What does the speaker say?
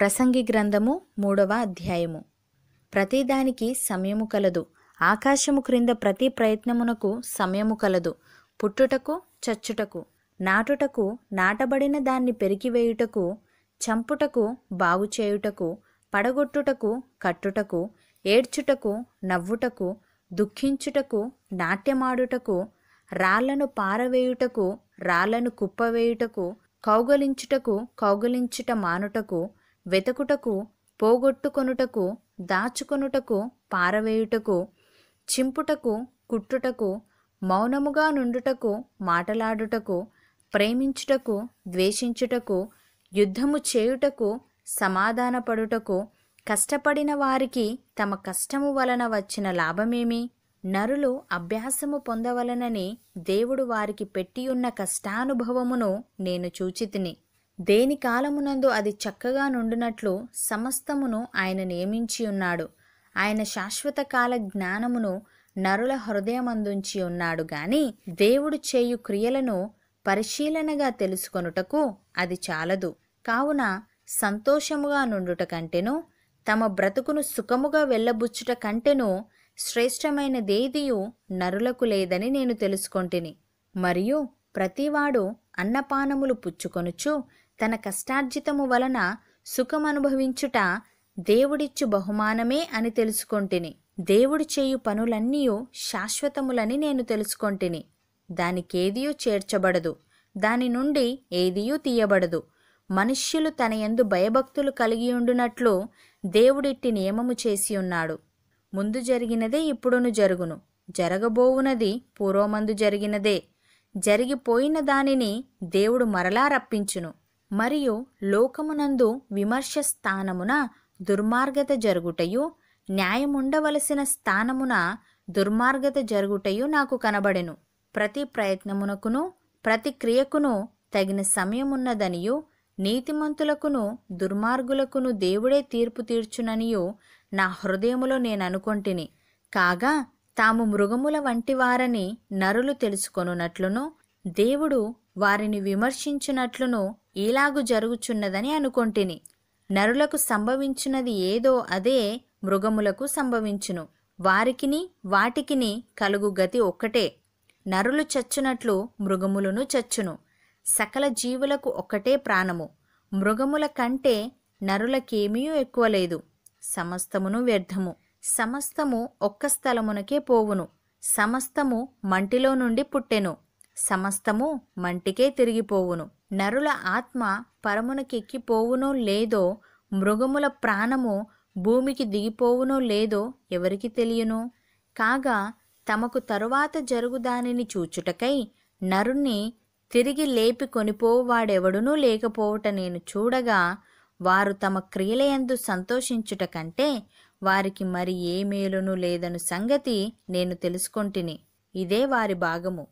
ప్రసంగి గ్రంథము మూడవ అధ్యాయము ప్రతిదానికి సమయము కలదు ఆకాశము క్రింద ప్రతి ప్రయత్నమునకు సమయము కలదు పుట్టుటకు చచ్చుటకు నాటుటకు నాటబడిన దాన్ని పెరికివేయుటకు చంపుటకు బాగుచేయుటకు పడగొట్టుటకు కట్టుటకు ఏడ్చుటకు నవ్వుటకు దుఃఖించుటకు నాట్యమాడుటకు రాళ్లను పారవేయుటకు రాళ్లను కుప్పవేయుటకు కౌగలించుటకు కౌగలించుట మానుటకు వెతుకుటకు పోగొట్టుకొనుటకు దాచుకొనుటకు పారవేయుటకు చింపుటకు కుట్టుటకు మౌనముగా నుండుటకు మాటలాడుటకు ప్రేమించుటకు ద్వేషించుటకు యుద్ధము చేయుటకు సమాధానపడుటకు కష్టపడిన వారికి తమ కష్టము వలన వచ్చిన లాభమేమి నరులు అభ్యాసము పొందవలనని దేవుడు వారికి పెట్టియున్న కష్టానుభవమును నేను చూచితిని దేని కాలమునందు అది చక్కగా నుండినట్లు సమస్తమును ఆయన నియమించి ఉన్నాడు ఆయన శాశ్వత కాల జ్ఞానమును నరుల హృదయమందుంచి ఉన్నాడు గాని దేవుడు చేయు క్రియలను పరిశీలనగా తెలుసుకొనుటకు అది చాలదు కావున సంతోషముగా నుండుట కంటేను తమ బ్రతుకును సుఖముగా వెళ్ళబుచ్చుట శ్రేష్టమైన దేదియు నరులకు లేదని నేను తెలుసుకొంటిని మరియు ప్రతివాడు అన్నపానములు పుచ్చుకొనుచు తన కష్టార్జితము వలన సుఖమనుభవించుట దేవుడిచ్చు బహుమానమే అని తెలుసుకొంటిని దేవుడు చేయు పనులన్నీ శాశ్వతములని నేను తెలుసుకొంటిని దానికేదియూ చేర్చబడదు దాని నుండి ఏదియూ తీయబడదు మనుష్యులు తన ఎందు భయభక్తులు కలిగి ఉండునట్లు దేవుడిట్టి నియమము చేసి ఉన్నాడు ముందు జరిగినదే ఇప్పుడును జరుగును జరగబోవునది పూర్వమందు జరిగినదే జరిగిపోయిన దానిని దేవుడు మరలా రప్పించును మరియు లోకమునందు విమర్శ స్థానమున దుర్మార్గత జరుగుటయు న్యాయముండవలసిన స్థానమున దుర్మార్గత జరుగుటయు నాకు కనబడెను ప్రతి ప్రయత్నమునకును ప్రతి క్రియకును తగిన సమయమున్నదనియు నీతిమంతులకును దుర్మార్గులకును దేవుడే తీర్పు తీర్చుననియు నా హృదయములో నేను అనుకొంటిని కాగా తాము మృగముల వంటి వారని నరులు తెలుసుకొనున్నట్లును దేవుడు వారిని విమర్శించినట్లును ఈలాగు జరుగుచున్నదని అనుకొంటిని నరులకు సంభవించినది ఏదో అదే మృగములకు సంభవించును వారికిని వాటికిని కలుగు గతి ఒక్కటే నరులు చచ్చునట్లు మృగములను చచ్చును సకల జీవులకు ఒక్కటే ప్రాణము మృగముల కంటే నరులకేమీ ఎక్కువ లేదు సమస్తమును వ్యర్థము సమస్తము ఒక్క స్థలమునకే పోవును సమస్తము మంటిలో నుండి పుట్టెను సమస్తము మంటికే తిరిగిపోవును నరుల ఆత్మ పరమునకెక్కిపోవునో లేదో మృగముల ప్రాణము భూమికి దిగిపోవునో లేదో ఎవరికి తెలియను కాగా తమకు తరువాత జరుగుదానిని చూచుటకై నరుణ్ణి తిరిగి లేపి కొనిపోవాడెవడునూ లేకపోవుట నేను చూడగా వారు తమ క్రియలయందు సంతోషించుట కంటే వారికి మరి ఏ మేలును లేదను సంగతి నేను తెలుసుకొంటిని ఇదే వారి భాగము